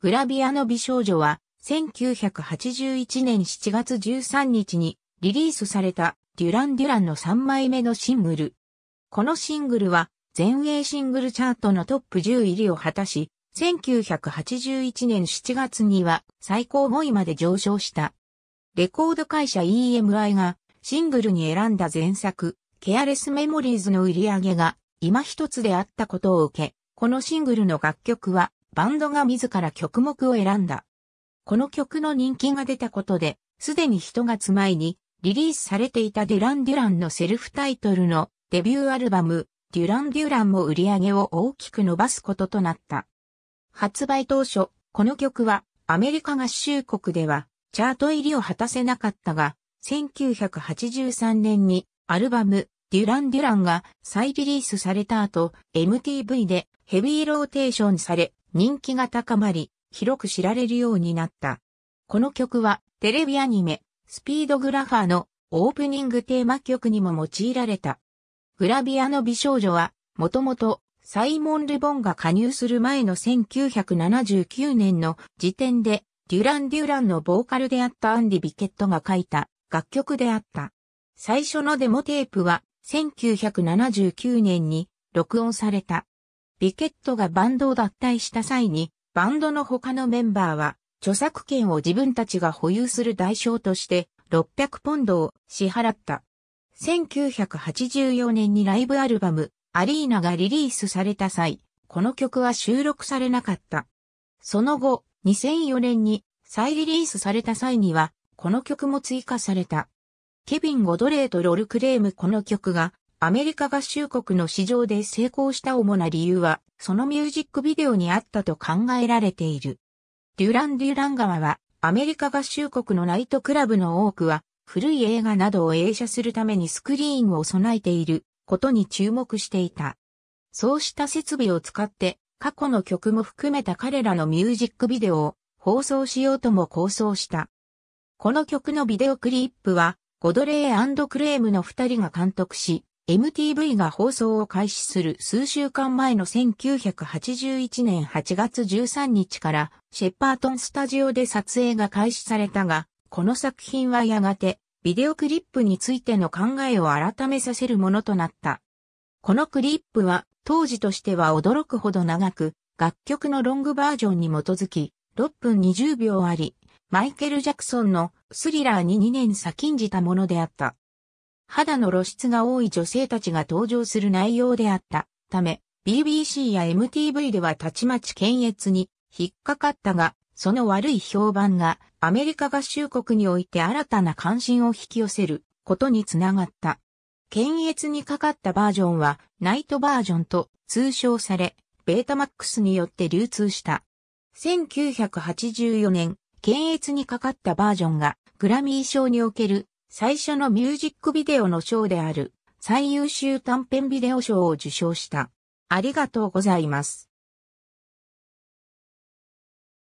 グラビアの美少女は、1981年7月13日にリリースされたデュラン・デュランの3枚目のシングル。このシングルは、全英シングルチャートのトップ10入りを果たし、1981年7月には最高5位まで上昇した。レコード会社 EMI がシングルに選んだ前作、ケアレスメモリーズの売り上げが今一つであったことを受け、このシングルの楽曲はバンドが自ら曲目を選んだ。この曲の人気が出たことで、すでに人がつまいに、リリースされていたデュラン・デュランのセルフタイトルのデビューアルバム、デュラン・デュランも売り上げを大きく伸ばすこととなった。発売当初、この曲はアメリカ合衆国ではチャート入りを果たせなかったが、1983年にアルバムデュラン・デュランが再リリースされた後、MTV でヘビーローテーションされ、人気が高まり、広く知られるようになった。この曲はテレビアニメ、スピードグラファーのオープニングテーマ曲にも用いられた。グラビアの美少女は、もともとサイモン・ルボンが加入する前の1979年の時点で、デュラン・デュランのボーカルであったアンディ・ビケットが書いた楽曲であった。最初のデモテープは1979年に録音された。ビケットがバンドを脱退した際に、バンドの他のメンバーは、著作権を自分たちが保有する代償として、600ポンドを支払った。1984年にライブアルバム、アリーナがリリースされた際、この曲は収録されなかった。その後、2004年に再リリースされた際には、この曲も追加された。ケビン・ゴドレーとロル・クレームこの曲がアメリカ合衆国の市場で成功した主な理由は、そのミュージックビデオにあったと考えられている。デュラン・デュラン川は、アメリカ合衆国のナイトクラブの多くは、古い映画などを映写するためにスクリーンを備えていることに注目していた。そうした設備を使って、過去の曲も含めた彼らのミュージックビデオを放送しようとも構想した。この曲のビデオクリップは、ゴドレークレームの二人が監督し、MTV が放送を開始する数週間前の1981年8月13日からシェパートンスタジオで撮影が開始されたが、この作品はやがてビデオクリップについての考えを改めさせるものとなった。このクリップは当時としては驚くほど長く、楽曲のロングバージョンに基づき、6分20秒あり、マイケル・ジャクソンのスリラーに2年先んじたものであった。肌の露出が多い女性たちが登場する内容であったため、BBC や MTV ではたちまち検閲に引っかかったが、その悪い評判がアメリカ合衆国において新たな関心を引き寄せることにつながった。検閲にかかったバージョンはナイトバージョンと通称され、ベータマックスによって流通した。1984年、検閲にかかったバージョンがグラミー賞における最初のミュージックビデオの賞である最優秀短編ビデオ賞を受賞した。ありがとうございます。